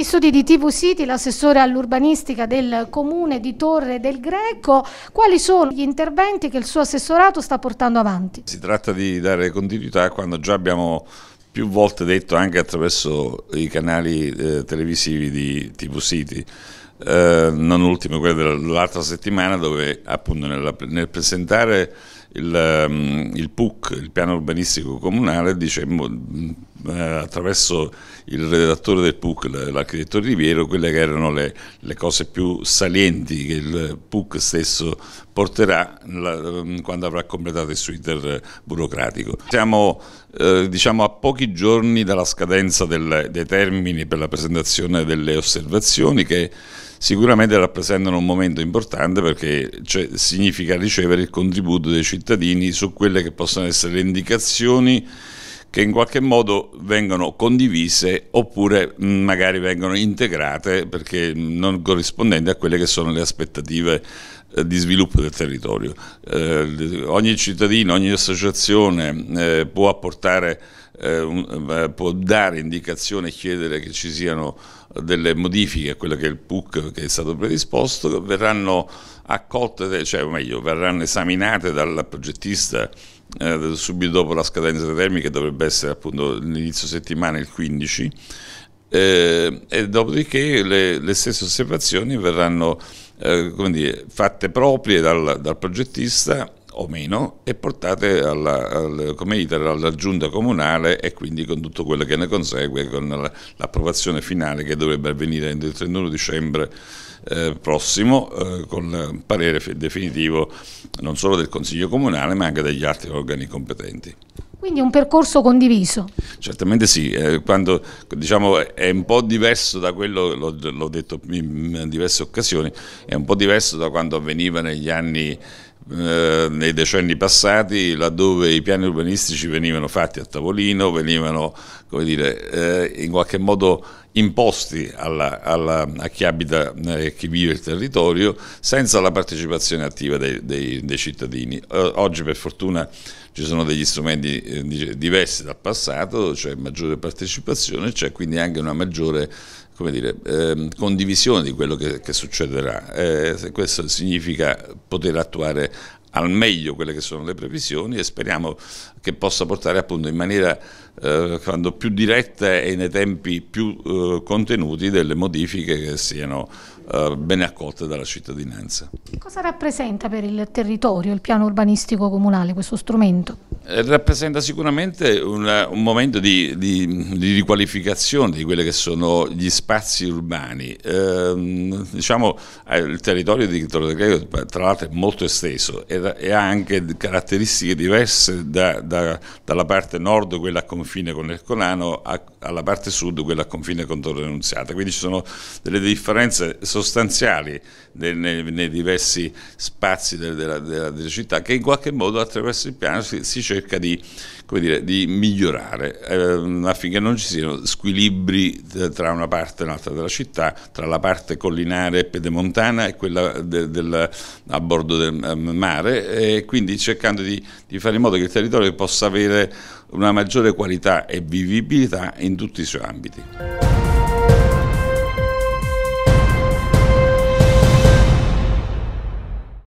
Negli studi di TV City, l'assessore all'urbanistica del comune di Torre del Greco, quali sono gli interventi che il suo assessorato sta portando avanti? Si tratta di dare continuità quando già abbiamo più volte detto anche attraverso i canali eh, televisivi di TV City, eh, non ultimo quello dell'altra settimana dove appunto nella, nel presentare il, ehm, il PUC, il piano urbanistico comunale, dice mm, eh, attraverso il redattore del PUC, l'architetto Riviero, quelle che erano le, le, cose più salienti che il PUC stesso porterà ehm, quando avrà completato il suo iter burocratico. Siamo eh, diciamo, a pochi giorni dalla scadenza del, dei termini per la presentazione delle osservazioni che sicuramente rappresentano un momento importante perché cioè, significa ricevere il contributo dei cittadini su quelle che possono essere le indicazioni che in qualche modo vengono condivise oppure mm, magari vengono integrate perché non corrispondenti a quelle che sono le aspettative eh, di sviluppo del territorio. Eh, ogni cittadino, ogni associazione eh, può apportare eh, un, eh, può dare indicazione e chiedere che ci siano delle modifiche a quello che è il PUC che è stato predisposto, verranno accolte, cioè o meglio, verranno esaminate dal progettista eh, subito dopo la scadenza dei termini che dovrebbe essere appunto l'inizio settimana il 15 eh, e dopodiché le, le, stesse osservazioni verranno eh, dire, fatte proprie dal, dal progettista o meno e portate alla, al, dite, alla giunta comunale e quindi con tutto quello che ne consegue, con l'approvazione finale che dovrebbe avvenire entro il 31 dicembre eh, prossimo, eh, con parere definitivo non solo del Consiglio Comunale ma anche degli altri organi competenti. Quindi un percorso condiviso. Certamente sì, eh, quando, diciamo, è un po' diverso da quello, l'ho detto in diverse occasioni, è un po' diverso da quando avveniva negli anni eh, nei decenni passati laddove i piani urbanistici venivano fatti a tavolino, venivano come dire, eh, in qualche modo imposti alla, alla, a chi abita eh, e eh, chi vive il territorio senza la partecipazione attiva dei, dei, dei cittadini. Eh, oggi per fortuna ci sono degli strumenti eh, diversi dal passato, c'è cioè maggiore partecipazione, c'è cioè quindi anche una maggiore dire, ehm, condivisione di quello che, che succederà. Eh, questo significa poter attuare al meglio quelle che sono le previsioni e speriamo che possa portare appunto in maniera eh, quando più diretta e nei tempi più eh, contenuti delle modifiche che siano eh, ben accolte dalla cittadinanza. Cosa rappresenta per il territorio, il piano urbanistico comunale, questo strumento? Eh, rappresenta sicuramente un, eh, un momento di, di, di, riqualificazione di quelli che sono gli spazi urbani. Ehm, diciamo, eh, diciamo, il territorio di Torre del Greco tra l'altro è molto esteso e, ha anche caratteristiche diverse da, da, dalla parte nord, quella a confine con Ercolano, a, alla parte sud, quella a confine con Torre Nunziata. Quindi ci sono delle differenze sostanziali nei, nei, nei diversi spazi della, della, della, città che in qualche modo attraverso il piano si, si cerca cerca di, dire, di migliorare ehm, affinché non ci siano squilibri eh, tra una parte e un'altra della città, tra la parte collinare e pedemontana e quella de, del, a bordo del ehm, mare e quindi cercando di, di fare in modo che il territorio possa avere una maggiore qualità e vivibilità in tutti i suoi ambiti.